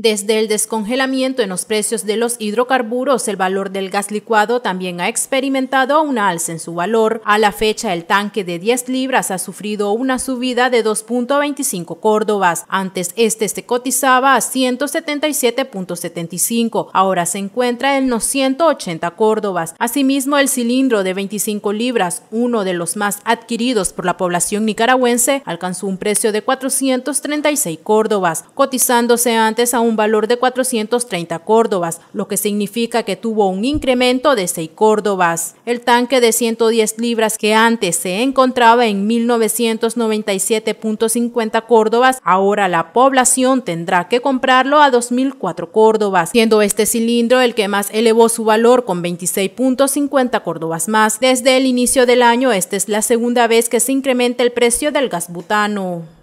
Desde el descongelamiento en los precios de los hidrocarburos, el valor del gas licuado también ha experimentado un alza en su valor. A la fecha, el tanque de 10 libras ha sufrido una subida de 2.25 córdobas. Antes este se cotizaba a 177.75, ahora se encuentra en los 180 córdobas. Asimismo, el cilindro de 25 libras, uno de los más adquiridos por la población nicaragüense, alcanzó un precio de 436 córdobas, cotizándose antes a un un valor de 430 córdobas, lo que significa que tuvo un incremento de 6 córdobas. El tanque de 110 libras que antes se encontraba en 1997.50 córdobas, ahora la población tendrá que comprarlo a 2004 córdobas, siendo este cilindro el que más elevó su valor con 26.50 córdobas más. Desde el inicio del año, esta es la segunda vez que se incrementa el precio del gas butano.